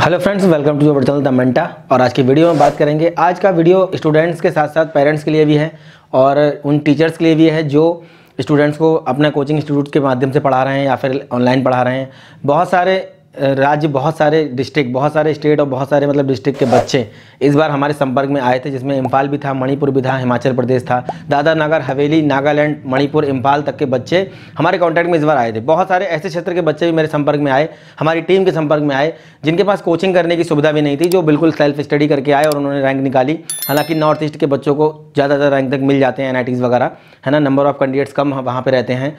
hello friends welcome to our channel the Mentor और आज की वीडियो में बात करेंगे आज का वीडियो स्टूडेंट्स के साथ साथ पेरेंट्स के लिए भी है और उन टीचर्स के लिए भी है जो स्टूडेंट्स को अपने कोचिंग इंस्टीट्यूट के माध्यम से पढ़ा रहे हैं या फिर ऑनलाइन पढ़ा रहे हैं बहुत सारे राज्य बहुत सारे डिस्ट्रिक्ट बहुत सारे स्टेट और बहुत सारे मतलब डिस्ट्रिक्ट के बच्चे इस बार हमारे संपर्क में आए थे जिसमें इम्फाल भी था मणिपुर भी था हिमाचल प्रदेश था दादा नगर हवेली नागालैंड मणिपुर इम्फाल तक के बच्चे हमारे कॉन्टैक्ट में इस बार आए थे बहुत सारे ऐसे क्षेत्र के बच्चे भी मेरे संपर्क में आए हमारी टीम के संपर्क में आए जिनके पास कोचिंग करने की सुविधा भी नहीं थी जो बिल्कुल सेल्फ स्टडी करके आए और उन्होंने रैंक निकाली हालांकि नॉर्थ ईस्ट के बच्चों को ज़्यादातर रैंक तक मिल जाते हैं एन वगैरह है ना नंबर ऑफ़ कैंडिडेट्स कम वहाँ पर रहते हैं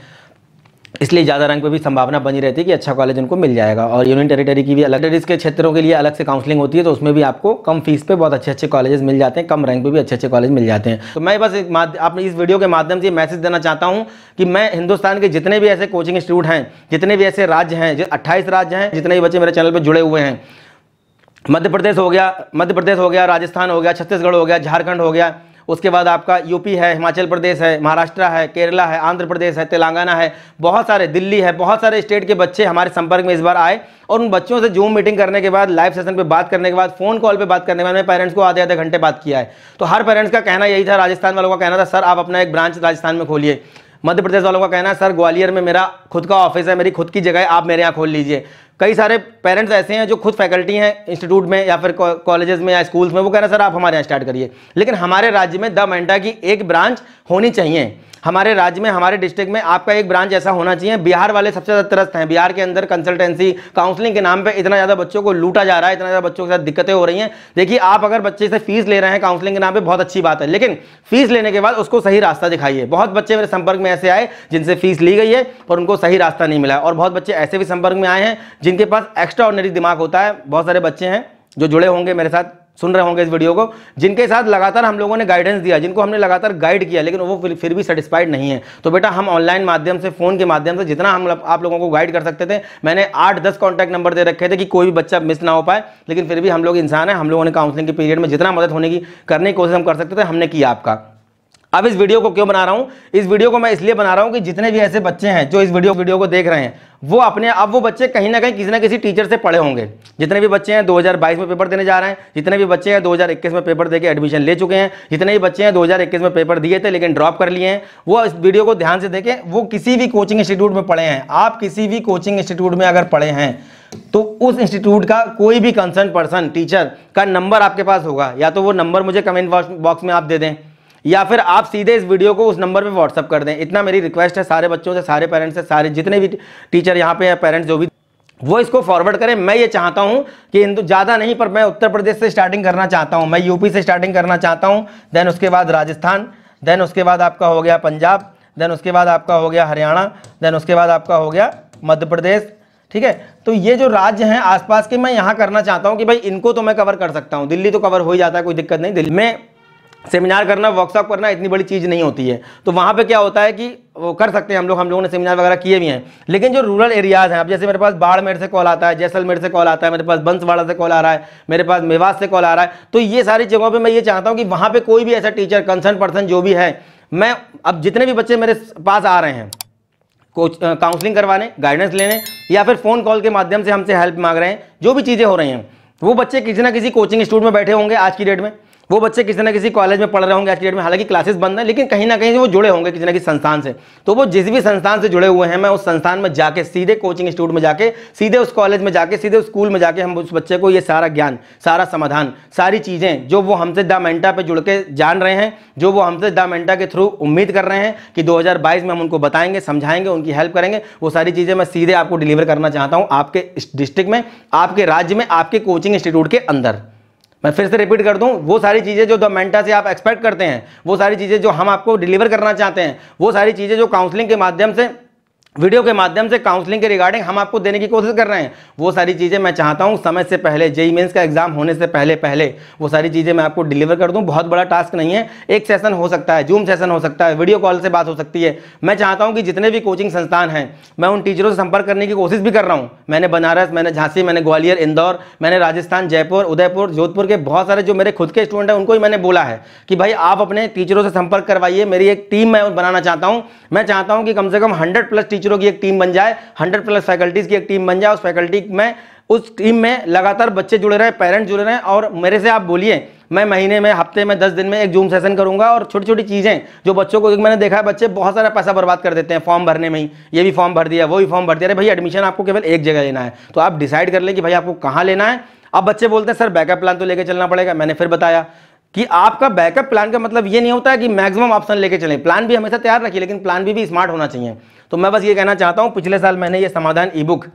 इसलिए ज़्यादा रैंक पे भी संभावना बनी रहती है कि अच्छा कॉलेज उनको मिल जाएगा और यूनियन टेरिटरी की भी अलग के क्षेत्रों के लिए अलग से काउंसलिंग होती है तो उसमें भी आपको कम फीस पे बहुत अच्छे अच्छे कॉलेजेस मिल जाते हैं कम रैंक पे भी अच्छे अच्छे कॉलेज मिल जाते हैं तो मैं बस एक आपने इस वीडियो के माध्यम से मैसेज देना चाहता हूँ कि मैं हिंदुस्तान के जितने भी ऐसे कोचिंग इंस्टीट्यूट हैं जितने भी ऐसे राज्य हैं जो अट्ठाईस राज्य हैं जितने भी बच्चे मेरे चैनल पर जुड़े हुए हैं मध्य प्रदेश हो गया मध्य प्रदेश हो गया राजस्थान हो गया छत्तीसगढ़ हो गया झारखंड हो गया उसके बाद आपका यूपी है हिमाचल प्रदेश है महाराष्ट्र है केरला है आंध्र प्रदेश है तेलंगाना है बहुत सारे दिल्ली है बहुत सारे स्टेट के बच्चे हमारे संपर्क में इस बार आए और उन बच्चों से जूम मीटिंग करने के बाद लाइव सेशन पे बात करने के बाद फोन कॉल पे बात करने के बाद मैंने पेरेंट्स को आधे आधे घंटे बात किया है तो हर पेरेंट्स का कहना यही था राजस्थान वालों का कहना था सर आप अपना एक ब्रांच राजस्थान में खोलिए मध्य प्रदेश वालों का कहना है सर ग्वालियर में मेरा खुद का ऑफिस है मेरी खुद की जगह है आप मेरे यहाँ खोल लीजिए कई सारे पेरेंट्स ऐसे हैं जो खुद फैकल्टी हैं इंस्टीट्यूट में या फिर कॉलेजेस में या स्कूल्स में वो कह रहे हैं सर आप हमारे यहाँ स्टार्ट करिए लेकिन हमारे राज्य में द मेंटा की एक ब्रांच होनी चाहिए हमारे राज्य में हमारे डिस्ट्रिक्ट में आपका एक ब्रांच ऐसा होना चाहिए बिहार वाले सबसे ज़्यादा त्रस्त हैं बिहार के अंदर कंसल्टेंसी काउंसलिंग के नाम पे इतना ज़्यादा बच्चों को लूटा जा रहा है इतना ज़्यादा बच्चों के साथ दिक्कतें हो रही हैं देखिए आप अगर बच्चे से फीस ले रहे हैं काउंसलिंग के नाम पर बहुत अच्छी बात है लेकिन फीस लेने के बाद उसको सही रास्ता दिखाइए बहुत बच्चे मेरे संपर्क में ऐसे आए जिनसे फीस ली गई है और उनको सही रास्ता नहीं मिला और बहुत बच्चे ऐसे भी संपर्क में आए हैं जिनके पास एक्स्ट्रा ऑर्डनरी दिमाग होता है बहुत सारे बच्चे हैं जो जुड़े होंगे मेरे साथ सुन रहे होंगे इस वीडियो को जिनके साथ लगातार हम लोगों ने गाइडेंस दिया जिनको हमने लगातार गाइड किया लेकिन वो फिर भी सेटिस्फाइड नहीं है तो बेटा हम ऑनलाइन माध्यम से फ़ोन के माध्यम से जितना हम आप लोगों को गाइड कर सकते थे मैंने आठ दस कॉन्टैक्ट नंबर दे रखे थे कि कोई भी बच्चा मिस ना हो पाए लेकिन फिर भी हम लोग इंसान है हम लोगों ने काउंसलिंग के पीरियड में जितना मदद होने की करने की कोशिश हम कर सकते थे हमने किया आपका अब इस वीडियो को क्यों बना रहा हूं इस वीडियो को मैं इसलिए बना रहा हूँ कि जितने भी ऐसे बच्चे हैं जो इस वीडियो वीडियो को देख रहे हैं वो अपने अब वो बच्चे कहीं ना कहीं किसी ना किसी टीचर से पढ़े होंगे जितने भी बच्चे हैं 2022 में पेपर देने जा रहे हैं जितने भी बच्चे हैं 2021 में पेपर देकर एडमिशन ले चुके हैं जितने भी बच्चे हैं 2021 में पेपर दिए थे लेकिन ड्रॉप कर लिए हैं वो इस वीडियो को ध्यान से देखें वो किसी भी कोचिंग इंस्टीट्यूट में पढ़े हैं आप किसी भी कोचिंग इंस्टीट्यूट में अगर पढ़े हैं तो उस इंस्टीट्यूट का कोई भी कंसर्न पर्सन टीचर का नंबर आपके पास होगा या तो वो नंबर मुझे कमेंट बॉक्स में आप दे दें या फिर आप सीधे इस वीडियो को उस नंबर पे व्हाट्सअप कर दें इतना मेरी रिक्वेस्ट है सारे बच्चों से सारे पेरेंट्स से सारे जितने भी टीचर यहाँ पे हैं पेरेंट्स जो भी वो इसको फॉरवर्ड करें मैं ये चाहता हूँ कि हिंदू ज़्यादा नहीं पर मैं उत्तर प्रदेश से स्टार्टिंग करना चाहता हूँ मैं यूपी से स्टार्टिंग करना चाहता हूँ देन उसके बाद राजस्थान देन उसके बाद आपका हो गया पंजाब देन उसके बाद आपका हो गया हरियाणा देन उसके बाद आपका हो गया मध्य प्रदेश ठीक है तो ये जो राज्य हैं आसपास के मैं यहाँ करना चाहता हूँ कि भाई इनको तो मैं कवर कर सकता हूँ दिल्ली तो कवर हो ही जाता है कोई दिक्कत नहीं दिल्ली में सेमिनार करना वर्कशॉप करना इतनी बड़ी चीज़ नहीं होती है तो वहाँ पे क्या होता है कि वो कर सकते हैं हम लोग हम लोगों ने सेमिनार वगैरह किए भी हैं लेकिन जो रूरल एरियाज़ हैं अब जैसे मेरे पास बाड़मेर से कॉल आता है जैसलमेर से कॉल आता है मेरे पास बंसवाड़ा से कॉल आ रहा है मेरे पास मेवास से कॉल आ रहा है तो ये सारी जगहों पर मैं ये चाहता हूँ कि वहाँ पर कोई भी ऐसा टीचर कंसर्न पर्सन जो भी है मैं अब जितने भी बच्चे मेरे पास आ रहे हैं कोच काउंसलिंग करवाने गाइडेंस लेने या फिर फ़ोन कॉल के माध्यम से हमसे हेल्प मांग रहे हैं जो भी चीज़ें हो रही हैं वो बच्चे किसी ना किसी कोचिंग इंस्टीट्यूट में बैठे होंगे आज की डेट में वो बच्चे किसी ना किसी कॉलेज में पढ़ रहे होंगे आज डेट में हालांकि क्लासेस बंद हैं लेकिन कहीं ना कहीं वो जुड़े होंगे किसी ना किसी संस्थान से तो वो जिस भी संस्थान से जुड़े हुए हैं मैं उस संस्थान में जाके सीधे कोचिंग इंस्टीट्यूट में जाके सीधे उस कॉलेज में जाके सीधे उस स्कूल में जाके हम उस बच्चे को ये सारा ज्ञान सारा समाधान सारी चीज़ें जो वो हमसे द मेंटा पर जुड़ के जान रहे हैं जो वो हमसे द मेंटा के थ्रू उम्मीद कर रहे हैं कि दो में हम उनको बताएंगे समझाएंगे उनकी हेल्प करेंगे वो सारी चीज़ें मैं सीधे आपको डिलीवर करना चाहता हूँ आपके डिस्ट्रिक्ट में आपके राज्य में आपके कोचिंग इंस्टीट्यूट के अंदर मैं फिर से रिपीट कर दूं वो सारी चीज़ें जो दमेंटा से आप एक्सपेक्ट करते हैं वो सारी चीज़ें जो हम आपको डिलीवर करना चाहते हैं वो सारी चीज़ें जो काउंसलिंग के माध्यम से वीडियो के माध्यम से काउंसलिंग के रिगार्डिंग हम आपको देने की कोशिश कर रहे हैं वो सारी चीज़ें मैं चाहता हूँ समय से पहले जेई मेंस का एग्जाम होने से पहले पहले वो सारी चीज़ें मैं आपको डिलीवर कर दूँ बहुत बड़ा टास्क नहीं है एक सेशन हो सकता है जूम सेशन हो सकता है वीडियो कॉल से बात हो सकती है मैं चाहता हूँ कि जितने भी कोचिंग संस्थान हैं मैं उन टीचरों से संपर्क करने की कोशिश भी कर रहा हूँ मैंने बनारस मैंने झांसी मैंने ग्वालियर इंदौर मैंने राजस्थान जयपुर उदयपुर जोधपुर के बहुत सारे जो मेरे खुद के स्टूडेंट हैं उनको ही मैंने बोला है कि भाई आप अपने टीचरों से संपर्क करवाइए मेरी एक टीम मैं बनाना चाहता हूँ मैं चाहता हूँ कि कम से कम हंड्रेड प्लस टीचर टीचरों की एक टीम बन जाए हंड्रेड प्लस फैकल्टीज़ की एक टीम बन जाए उस फैकल्टी में उस टीम में लगातार बच्चे जुड़े रहे पेरेंट्स जुड़े रहे और मेरे से आप बोलिए मैं महीने में हफ्ते में दस दिन में एक जूम सेशन करूंगा और छोटी छोटी चीज़ें जो बच्चों को मैंने देखा है बच्चे बहुत सारा पैसा बर्बाद कर देते हैं फॉर्म भरने में ही ये भी फॉर्म भर दिया वो भी फॉर्म भर दिया अरे भाई एडमिशन आपको केवल एक जगह लेना है तो आप डिसाइड कर लें कि भाई आपको कहाँ लेना है अब बच्चे बोलते हैं सर बैकअप प्लान तो लेकर चलना पड़ेगा मैंने फिर बताया कि आपका बैकअप प्लान का मतलब ये नहीं होता है कि मैक्सिमम ऑप्शन लेके चलें प्लान भी हमेशा तैयार रखिए लेकिन प्लान भी भी स्मार्ट होना चाहिए तो मैं बस ये कहना चाहता हूँ पिछले साल मैंने ये समाधान ई बुक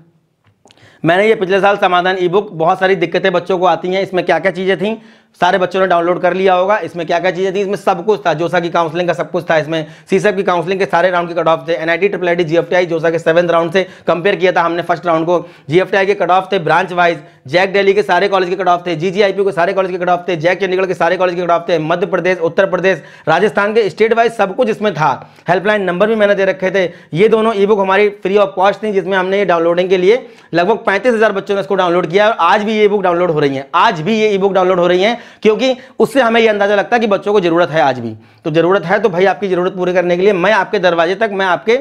मैंने ये पिछले साल समाधान ई बुक बहुत सारी दिक्कतें बच्चों को आती हैं इसमें क्या क्या चीज़ें थी सारे बच्चों ने डाउनलोड कर लिया होगा इसमें क्या क्या चीज़ें थी इसमें सब कुछ था जोसा की काउंसलिंग का सब कुछ था इसमें सीसब e की काउंसलिंग के सारे राउंड के कट ऑफ थे NIT triple I GFTI JoSAA के सेवंथ राउंड से कंपेयर किया था हमने फर्स्ट राउंड को जीएफटीआई के कट ऑफ थे ब्रांच वाइज जैक डेली के सारे कॉलेज के कट ऑफ थे जीजीआईपी के सारे कॉलेज के कट ऑफ थे जैक चंडीगढ़ के सारे कॉलेज के कट ऑफ थे मध्य प्रदेश उत्तर प्रदेश राजस्थान के स्टेट वाइज सब कुछ इसमें था हेल्पलाइन नंबर भी मैंने दे रखे थे ये दोनों ई बुक हमारी फ्री ऑफ कॉस्ट थी जिसमें हमने ये डाउनलोडिंग के लिए लगभग पैंतीस बच्चों ने इसको डाउनलोड किया और आज भी ये बुक डाउनलोड हो रही है आज भी ये ई बुक डाउनलोड हो रही है क्योंकि उससे हमें यह अंदाजा लगता है कि बच्चों को ज़रूरत है आज भी तो ज़रूरत है तो भाई आपकी ज़रूरत पूरी करने के लिए मैं आपके दरवाजे तक मैं आपके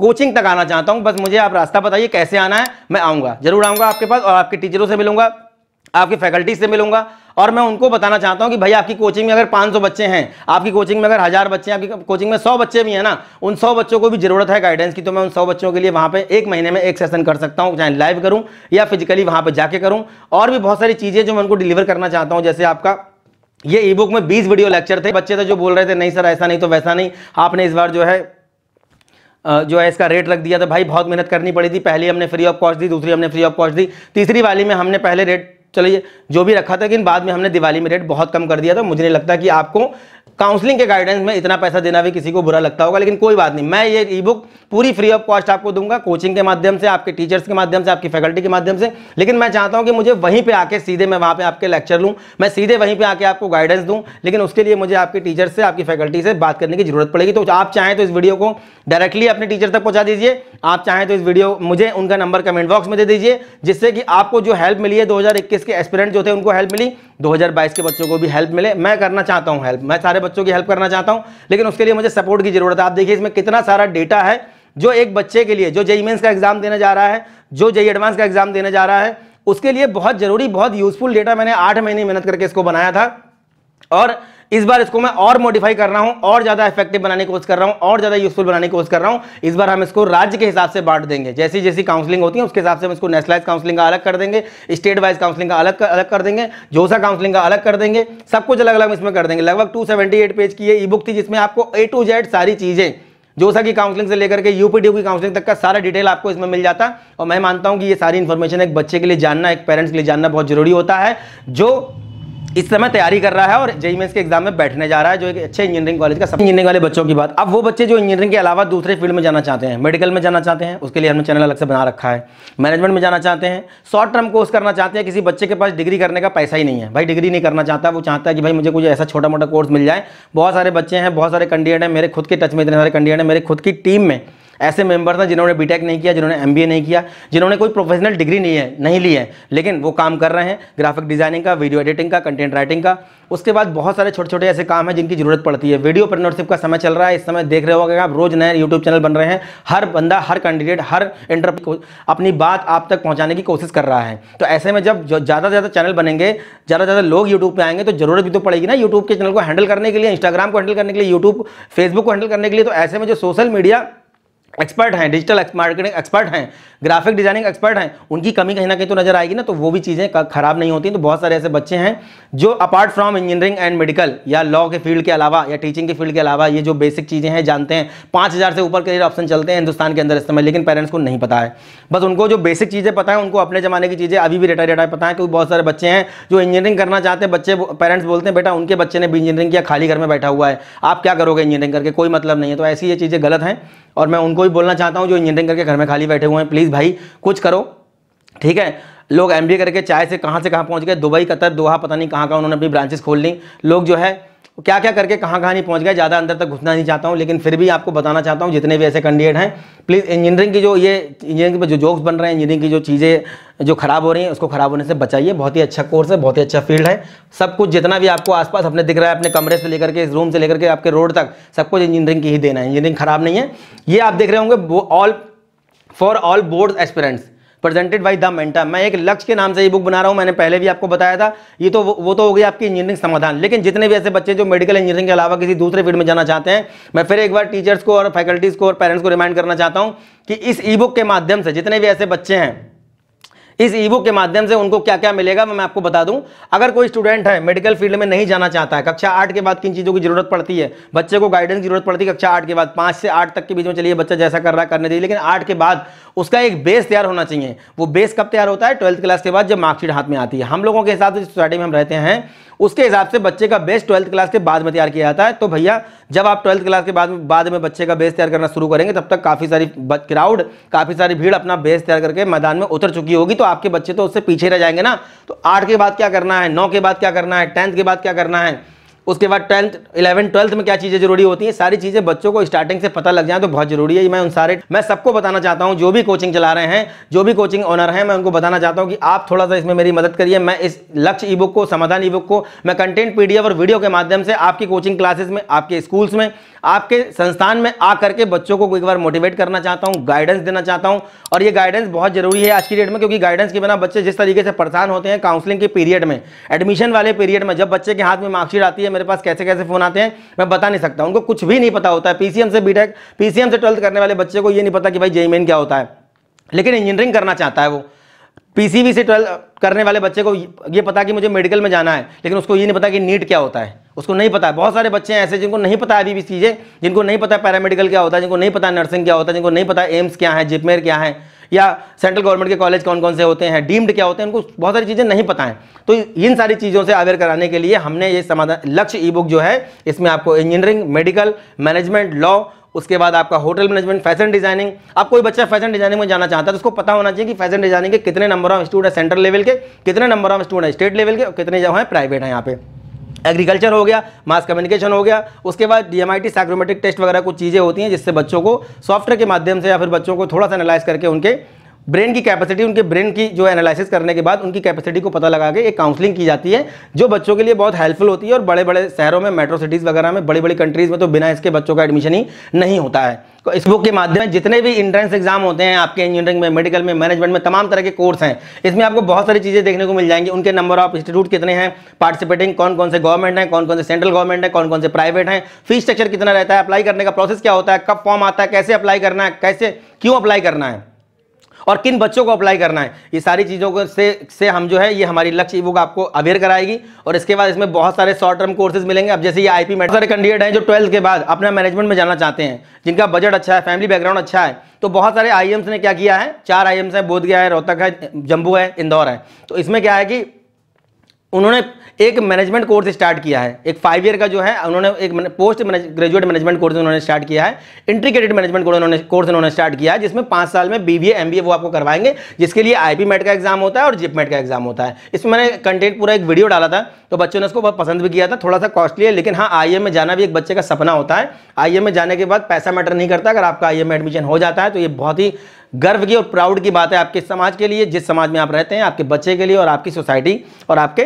कोचिंग तक आना चाहता हूं बस मुझे आप रास्ता बताइए कैसे आना है मैं आऊंगा जरूर आऊंगा आपके पास और आपके टीचरों से मिलूंगा आपकी फैकल्टी से मिलूंगा और मैं उनको बताना चाहता हूं कि भाई आपकी कोचिंग में अगर 500 बच्चे हैं आपकी कोचिंग में अगर हज़ार बच्चे हैं आपकी कोचिंग में 100 बच्चे भी हैं ना उन 100 बच्चों को भी जरूरत है गाइडेंस की तो मैं उन 100 बच्चों के लिए वहां पे एक महीने में एक सेशन कर सकता हूं चाहे लाइव करूं या फिजिकली वहां पर जाके करूँ और भी बहुत सारी चीज़ें जो मैं उनको डिलीवर करना चाहता हूँ जैसे आपका ये ई बुक में बीस वीडियो लेक्चर थे बच्चे थे तो जो बोल रहे थे नहीं सर ऐसा नहीं तो वैसा नहीं आपने इस बार जो है जो है इसका रेट रख दिया था तो भाई बहुत मेहनत करनी पड़ी थी पहली हमने फ्री ऑफ कॉस्ट दी दूसरी हमने फ्री ऑफ कॉस्ट दी तीसरी वाली में हमने पहले रेट चलिए जो भी रखा था लेकिन बाद में हमने दिवाली में रेट बहुत कम कर दिया था मुझे नहीं लगता कि आपको काउंसलिंग के गाइडेंस में इतना पैसा देना भी किसी को बुरा लगता होगा लेकिन कोई बात नहीं मैं ये ई बुक पूरी फ्री ऑफ कॉस्ट आपको दूंगा कोचिंग के माध्यम से आपके टीचर्स के माध्यम से आपकी फैकल्टी के माध्यम से लेकिन मैं चाहता हूं कि मुझे वहीं पर आके सीधे मैं वहाँ पर आपके लेक्चर लूँ मैं सीधे वहीं पर आके आपको गाइडेंस दूँ लेकिन उसके लिए मुझे आपके टीचर्स से आपकी फैकल्टी से बात करने की जरूरत पड़ेगी तो आप चाहें तो इस वीडियो को डायरेक्टली अपने टीचर तक पहुँचा दीजिए आप चाहें तो इस वीडियो मुझे उनका नंबर कमेंट बॉक्स में दे दीजिए जिससे कि आपको जो हेल्प मिली है 2021 के एस्पिरेंट जो थे उनको हेल्प मिली 2022 के बच्चों को भी हेल्प मिले मैं करना चाहता हूं हेल्प मैं सारे बच्चों की हेल्प करना चाहता हूं लेकिन उसके लिए मुझे सपोर्ट की जरूरत है आप देखिए इसमें कितना सारा डेटा है जो एक बच्चे के लिए जो जेई मेन्स e का एग्जाम देने जा रहा है जो जेई एडवांस e का एग्जाम देने जा रहा है उसके लिए बहुत जरूरी बहुत यूजफुल डेटा मैंने आठ महीने मेहनत करके इसको बनाया था और इस बार इसको मैं और मॉडिफाई कर रहा हूं और ज्यादा इफेक्टिव बनाने की कोशिश कर रहा हूं और ज्यादा यूजफुल बनाने की कोशिश कर रहा हूं इस बार हम इसको राज्य के हिसाब से बांट देंगे जैसी जैसी काउंसलिंग होती है उसके हिसाब से हम इसको नेशनलाइज काउंसलिंग का अलग कर देंगे स्टेट वाइज काउंसलिंग का अलग अलग कर देंगे जोसा काउंसलिंग का अलग कर देंगे सब कुछ अलग अलग इसमें कर देंगे लगभग टू पेज की ई बुक थी जिसमें आपको ए टू जेड सारी चीजें जोसा की काउंसलिंग से लेकर के यूपीडीयू की काउंसलिंग तक का सारा डिटेल आपको इसमें मिल जाता और मैं मानता हूं कि ये सारी इन्फॉर्मेशन एक बच्चे के लिए जानना एक पेरेंट्स के लिए जानना बहुत जरूरी होता है जो इस समय तैयारी कर रहा है और जेई मेन्स के एग्जाम में बैठने जा रहा है जो एक अच्छे इंजीनियरिंग कॉलेज का सब इंजीनियरिंग वाले बच्चों की बात अब वो बच्चे जो इंजीनियरिंग के अलावा दूसरे फील्ड में जाना चाहते हैं मेडिकल में जाना चाहते हैं उसके लिए हमने चैनल अलग से बना रखा है मैनेजमेंट में जाना चाहते हैं शॉर्ट टर्म कोर्स करना चाहते हैं किसी बच्चे के पास डिग्री करने का पैसा ही नहीं है भाई डिग्री नहीं करना चाहता वो चाहता है कि भाई मुझे कुछ ऐसा छोटा मोटा कोर्स मिल जाए बहुत सारे बच्चे हैं बहुत सारे कैंडिडेट हैं मेरे खुद के टच में इतने सारे कैंडिडेट हैं मेरे खुद की टीम में ऐसे मेंबर्स हैं जिन्होंने बीटेक नहीं किया जिन्होंने एमबीए नहीं किया जिन्होंने कोई प्रोफेशनल डिग्री नहीं है नहीं ली है लेकिन वो काम कर रहे हैं ग्राफिक डिज़ाइनिंग का वीडियो एडिटिंग का कंटेंट राइटिंग का उसके बाद बहुत सारे छोटे छोटे ऐसे काम हैं जिनकी ज़रूरत पड़ती है वीडियो प्रेनरशिप का समय चल रहा है इस समय देख रहे होगा आप रोज़ नए यूट्यूब चैनल बन रहे हैं हर बंदा हर कैंडिडेट हर इंटर अपनी बात आप तक पहुँचाने की कोशिश कर रहा है तो ऐसे में जब ज़्यादा से ज़्यादा चैनल बनेंगे ज़्यादा ज़्यादा लोग यूट्यूब पर आएंगे तो ज़रूरत भी तो पड़ेगी ना यूट्यूब के चैनल को हैंडल करने के लिए इंस्टाग्राम को हैंडल करने के लिए यूट्यूब फेसबुक को हैंडल करने के लिए तो ऐसे में जो सोशल मीडिया एक्सपर्ट हैं डिजिटल मार्केटिंग एक्सपर्ट हैं ग्राफिक डिजाइनिंग एक्सपर्ट हैं उनकी कमी कहीं ना कहीं तो नजर आएगी ना तो वो भी चीज़ें खराब नहीं होती तो बहुत सारे ऐसे बच्चे हैं जो apart from engineering and medical या लॉ के फील्ड के अलावा या टीचिंग के फील्ड के अलावा ये जो बेसिक चीज़ें हैं जानते हैं पाँच से ऊपर करियर ऑप्शन चलते हैं हिंदुस्तान के अंदर इस समय लेकिन पेरेंट्स को नहीं पता है बस उनको जो बेसिक चीज़ें पता है उनको अपने जमाने की चीज़ें अभी भी रेटा रेटा पता है क्योंकि बहुत सारे बच्चे हैं जो इंजीनियरिंग करना चाहते हैं बच्चे पेरेंट्स बोलते हैं बेटा उनके बच्चे ने भी इंजीनियरिंग किया खाली घर में बैठा हुआ है आप क्या करोगे इंजीनियरिंग करके कोई मतलब नहीं है तो ऐसी ये चीज़ें गलत हैं और मैं उनको कोई बोलना चाहता हूँ जो इंजीनियरिंग करके घर में खाली बैठे हुए हैं प्लीज़ भाई कुछ करो ठीक है लोग एम करके चाय से कहाँ से कहाँ पहुँच गए दुबई कतर दोहा पता नहीं कहाँ कहाँ उन्होंने अपनी ब्रांचेस खोल ली लोग जो है तो क्या क्या करके कहाँ कहाँ नहीं पहुँच गए ज़्यादा अंदर तक घुसना नहीं चाहता हूँ लेकिन फिर भी आपको बताना चाहता हूँ जितने भी ऐसे कैंडिडेट हैं प्लीज़ इंजीनियरिंग की जो ये इंजीनियरिंग में जो जॉब्स बन रहे हैं इंजीनियरिंग की जो चीज़ें जो खराब हो रही हैं उसको खराब होने से बचाइए बहुत ही अच्छा कोर्स है बहुत ही अच्छा फील्ड है सब कुछ जितना भी आपको आसपास अपने दिख रहा है अपने कमरे से लेकर के इस रूम से लेकर के आपके रोड तक सब कुछ इंजीनियरिंग की ही देना है इंजीनियरिंग खराब नहीं है ये आप देख रहे होंगे all for all board aspirants presented by the Mentor मैं एक लक्ष्य के नाम से ये बुक बना रहा हूँ मैंने पहले भी आपको बताया था ये तो वो तो हो गई आपकी इंजीनियरिंग समाधान लेकिन जितने भी ऐसे बच्चे जो मेडिकल इंजीनियरिंग के अलावा किसी दूसरे फील्ड में जाना चाहते हैं मैं फिर एक बार टीचर्स को और फैकल्टीज़ को और पेरेंट्स को रिमाइंड करना चाहता हूँ कि इस ई बुक के माध्यम से जितने भी ऐसे बच्चे हैं इस ई के माध्यम से उनको क्या क्या मिलेगा मैं आपको बता दूं अगर कोई स्टूडेंट है मेडिकल फील्ड में नहीं जाना चाहता है कक्षा आठ के बाद किन चीज़ों की जरूरत पड़ती है बच्चे को गाइडेंस की जरूरत पड़ती है कक्षा आठ के बाद पाँच से आठ तक के बीच में चलिए बच्चा जैसा कर रहा है करने चाहिए लेकिन आठ के बाद उसका एक बेस तैयार होना चाहिए वो बेस कब तैयार होता है ट्वेल्थ क्लास के बाद जब मार्कशीट हाथ में आती है हम लोगों के हिसाब से सोसाइटी में हम रहते हैं उसके हिसाब से बच्चे का बेस ट्वेल्थ क्लास के बाद में तैयार किया जाता है तो भैया जब आप ट्वेल्थ क्लास के बाद में बाद में बच्चे का बेस तैयार करना शुरू करेंगे तब तक काफ़ी सारी क्राउड काफ़ी सारी भीड़ अपना बेस तैयार करके मैदान में उतर चुकी होगी तो आपके बच्चे तो उससे पीछे रह जाएंगे ना तो आठ के बाद क्या करना है नौ के बाद क्या करना है टेंथ के बाद क्या करना है उसके बाद टेंथ इलेवन ट्वेल्थ में क्या चीज़ें जरूरी होती हैं सारी चीज़ें बच्चों को स्टार्टिंग से पता लग जाए तो बहुत जरूरी है मैं उन सारे मैं सबको बताना चाहता हूँ जो भी कोचिंग चला रहे हैं जो भी कोचिंग ऑनर हैं मैं उनको बताना चाहता हूँ कि आप थोड़ा सा इसमें मेरी मदद करिए मैं इस लक्ष्य ई बुक को समाधान ई बुक को मैं कंटेंट पीडीएफ और वीडियो के माध्यम से आपकी कोचिंग क्लासेस में आपके स्कूल्स में आपके संस्थान में आ करके बच्चों को एक बार मोटिवेट करना चाहता हूँ गाइडेंस देना चाहता हूँ और ये गाइडेंस बहुत जरूरी है आज की डेट में क्योंकि गाइडेंस के बिना बच्चे जिस तरीके से परेशान होते हैं काउंसलिंग के पीरियड में एडमिशन वाले पीरियड में जब बच्चे के हाथ में मार्कशीट आती है मेरे पास कैसे कैसे फोन आते हैं मैं बता नहीं सकता उनको कुछ भी नहीं पता होता है पीसीएम से बीटेक पीसीएम से ट्वेल्थ करने वाले बच्चे को ये नहीं पता कि भाई जेईमेन क्या होता है लेकिन इंजीनियरिंग करना चाहता है वो पीसीबी से ट्वेल्व करने वाले बच्चे को ये पता कि मुझे मेडिकल में जाना है लेकिन उसको ये नहीं पता कि नीट क्या होता है उसको नहीं पता है बहुत सारे बच्चे हैं ऐसे जिनको नहीं पता अभी भी चीज़ें जिनको नहीं पता पैरामेडिकल क्या होता है जिनको नहीं पता नर्सिंग क्या होता है जिनको नहीं पता एम्स क्या है जिपमेर क्या है या सेंट्रल गवर्नमेंट के कॉलेज कौन कौन से होते हैं डीम्ड क्या होते हैं उनको बहुत सारी चीज़ें नहीं पता है तो इन सारी चीज़ों से अवेयर कराने के लिए हमने ये समाधान लक्ष्य ई बुक जो है इसमें आपको इंजीनियरिंग मेडिकल मैनेजमेंट लॉ उसके बाद आपका होटल मैनेजमेंट फैशन डिजाइनिंग आप कोई बच्चा फैशन डिजाइनिंग में जाना चाहता है तो उसको पता होना चाहिए कि फैशन डिजाइनिंग के कितने नंबर ऑफ स्टूडेंट है सेंट्रल लेवल के कितने नंबर ऑफ स्टूडेंट है स्टेट लेवल के और कितने जो है प्राइवेट हैं यहाँ पे एग्रीकल्चर हो गया मास कम्युनिकेशन हो गया उसके बाद डीएमआईटी एम टेस्ट वगैरह कुछ चीज़ें होती हैं जिससे बच्चों को सॉफ्टवेयर के माध्यम से या फिर बच्चों को थोड़ा सा एनालाइज करके उनके ब्रेन की कैपेसिटी उनके ब्रेन की जो एनालिसिस करने के बाद उनकी कैपेसिटी को पता लगा के एक काउंसलिंग की जाती है जो बच्चों के लिए बहुत हेल्पफुल होती है और बड़े बड़े शहरों में मेट्रो सिटीज़ वगैरह में बड़ी बड़ी कंट्रीज़ में तो बिना इसके बच्चों का एडमिशन ही नहीं होता है तो इस बुक के माध्यम में जितने भी इंट्रेंस एग्जाम होते हैं आपके इंजीनियरिंग में मेडिकल में मैनेजमेंट में तमाम तरह के कोर्स हैं इसमें आपको बहुत सारी चीज़ें देखने को मिल जाएंगी उनके नंबर ऑफ इंस्टीट्यूट कितने हैं पार्टिसिपेटिंग कौन कौन से गवर्नमेंट हैं कौन कौन से सेंट्रल गवर्नमेंट है कौन कौन से प्राइवेट हैं फीस स्ट्रक्चर कितना रहता है अप्लाई करने का प्रोसेस क्या होता है कब फॉर्म आता है कैसे अप्लाई करना है कैसे क्यों अप्लाई करना है और किन बच्चों को अप्लाई करना है ये सारी चीज़ों को से से हम जो है ये हमारी लक्ष्य बुक आपको अवेयर कराएगी और इसके बाद इसमें बहुत सारे शॉर्ट टर्म कोर्सेज मिलेंगे अब जैसे ये आई पी सारे कैंडिडेट हैं जो ट्वेल्थ के बाद अपना मैनेजमेंट में जाना चाहते हैं जिनका बजट अच्छा है फैमिली बैकग्राउंड अच्छा है तो बहुत सारे आई ने क्या किया है चार आई एम्स हैं बोधगया है रोहतक है जम्बू है इंदौर है तो इसमें क्या है कि उन्होंने एक मैनेजमेंट कोर्स स्टार्ट किया है एक फाइव ईयर का जो है उन्होंने एक पोस्ट ग्रेजुएट मैनेजमेंट कोर्स उन्होंने स्टार्ट किया है इंटीग्रेटेड मैनेजमेंट कोर्स उन्होंने कोर्स उन्होंने स्टार्ट किया है जिसमें पाँच साल में बी बी एम वो आपको करवाएंगे जिसके लिए आई बी मेट का एग्जाम होता है और जिप मेट का एग्जाम होता है इसमें मैंने कंटेंट पूरा एक वीडियो डाला था तो बच्चों ने उसको बहुत पसंद भी किया था थोड़ा सा कॉस्टली है लेकिन हाँ आई में जाना भी एक बच्चे का सपना होता है आई में जाने के बाद पैसा मैटर नहीं करता अगर आपका आई में एडमिशन हो जाता है तो ये बहुत ही गर्व की और प्राउड की बात है आपके समाज के लिए जिस समाज में आप रहते हैं आपके बच्चे के लिए और आपकी सोसाइटी और आपके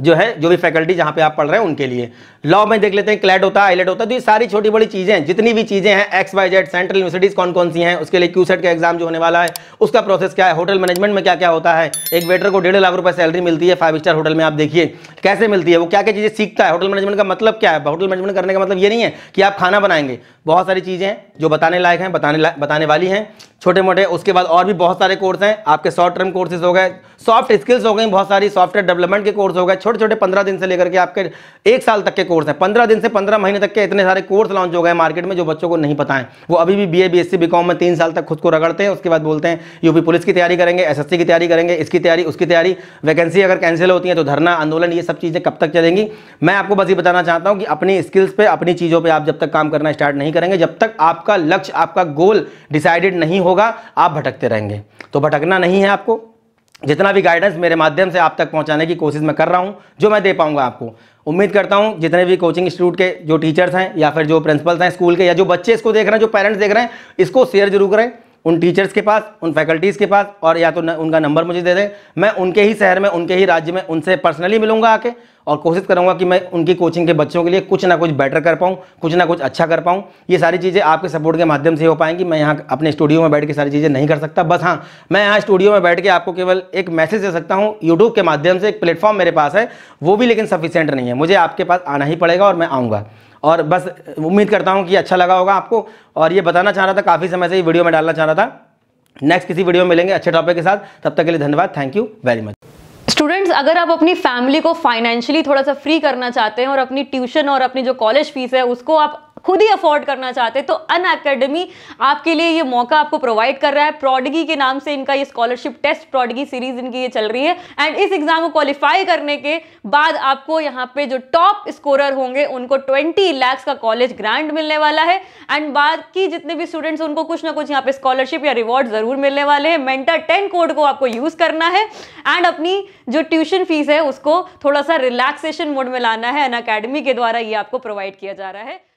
जो है जो भी फैकल्टी जहां पे आप पढ़ रहे हैं उनके लिए लॉ में देख लेते हैं क्लैट होता है आईलेट होता है तो ये सारी छोटी बड़ी चीज़ें जितनी भी चीज़ें हैं X Y Z central universities कौन कौन सी हैं उसके लिए क्यू सेट का एग्जाम जो होने वाला है उसका प्रोसेस क्या है होटल मैनेजमेंट में क्या क्या होता है एक वेटर को डेढ़ लाख रुपये सैलरी मिलती है फाइव स्टार होटल में आप देखिए कैसे मिलती है वो क्या क्या चीज़ें सीखता है होटल मैनेजमेंट का मतलब क्या है होटल मैनेजमेंट करने का मतलब ये नहीं है कि आप खाना बनाएंगे बहुत सारी चीज़ें जो बताने लायक हैं बताने बताने वाली हैं छोटे मोटे उसके बाद और भी बहुत सारे कोर्स हैं आपके शॉर्ट टर्म कोर्सेज हो गए सॉफ्ट स्किल्स हो गई बहुत सारी सॉफ्टवेयर डेवलपमेंट के कोर्स हो गए छोटे छोटे पंद्रह दिन से लेकर के आपके एक साल तक के कोर्स हैं पंद्रह दिन से पंद्रह महीने तक के इतने सारे कोर्स लॉन्च हो गए मार्केट में जो बच्चों को नहीं पता है वो अभी भी B A B S C B com में तीन साल तक खुद को रगड़ते हैं उसके बाद बोलते हैं यूपी पुलिस की तैयारी करेंगे एस एस सी की तैयारी करेंगे इसकी तैयारी उसकी तैयारी वैकेंसी अगर कैंसिल होती है तो धरना आंदोलन ये सब चीज़ें कब तक चलेंगी मैं आपको बस ये बताना चाहता हूँ कि अपनी स्किल्स पर अपनी चीज़ों पर आप जब तक काम करना स्टार्ट नहीं करेंगे जब तक आपका लक्ष्य आपका गोल डिसाइडेड नहीं हो होगा आप भटकते रहेंगे तो भटकना नहीं है आपको जितना भी गाइडेंस मेरे माध्यम से आप तक पहुंचाने की कोशिश मैं कर रहा हूं जो मैं दे पाऊंगा आपको उम्मीद करता हूं जितने भी कोचिंग इंस्टीट्यूट के जो टीचर्स हैं या फिर जो प्रिंसिपल्स हैं स्कूल के या जो बच्चे इसको देख रहे हैं जो पेरेंट्स देख रहे हैं इसको शेयर जरूर करें उन टीचर्स के पास उन फैकल्टीज़ के पास और या तो न, उनका नंबर मुझे दे दें मैं उनके ही शहर में उनके ही राज्य में उनसे पर्सनली मिलूंगा आके और कोशिश करूंगा कि मैं उनकी कोचिंग के बच्चों के लिए कुछ ना कुछ बेटर कर पाऊँ कुछ ना कुछ अच्छा कर पाऊँ ये सारी चीज़ें आपके सपोर्ट के माध्यम से हो पाएंगी मैं यहाँ अपने स्टूडियो में बैठ के सारी चीज़ें नहीं कर सकता बस हाँ मैं यहाँ स्टूडियो में बैठ के आपको केवल एक मैसेज दे सकता हूँ यूट्यूब के माध्यम से एक प्लेटफॉर्म मेरे पास है वो भी लेकिन सफिशेंट नहीं है मुझे आपके पास आना ही पड़ेगा और मैं आऊँगा और बस उम्मीद करता हूँ कि अच्छा लगा होगा आपको और ये बताना चाह रहा था काफ़ी समय से ये वीडियो में डालना चाह रहा था नेक्स्ट किसी वीडियो में मिलेंगे अच्छे टॉपिक के साथ तब तक के लिए धन्यवाद thank you very much students अगर आप अपनी फैमिली को फाइनेंशियली थोड़ा सा फ्री करना चाहते हैं और अपनी ट्यूशन और अपनी जो कॉलेज फीस है उसको आप खुद ही अफोर्ड करना चाहते हैं तो अन अकेडमी आपके लिए ये मौका आपको प्रोवाइड कर रहा है प्रोडगी के नाम से इनका ये स्कॉलरशिप टेस्ट प्रोडगी सीरीज इनकी ये चल रही है एंड इस एग्जाम को क्वालिफाई करने के बाद आपको यहाँ पे जो टॉप स्कोरर होंगे उनको ट्वेंटी लैक्स का कॉलेज ग्रांट मिलने वाला है एंड बाकी जितने भी स्टूडेंट्स उनको कुछ ना कुछ यहाँ पे स्कॉलरशिप या रिवॉर्ड जरूर मिलने वाले हैं मेंटर टेन कोड को आपको यूज करना है एंड अपनी जो ट्यूशन फीस है उसको थोड़ा सा रिलैक्सेशन मोड में लाना है अन अकेडमी के द्वारा ये आपको प्रोवाइड किया जा रहा है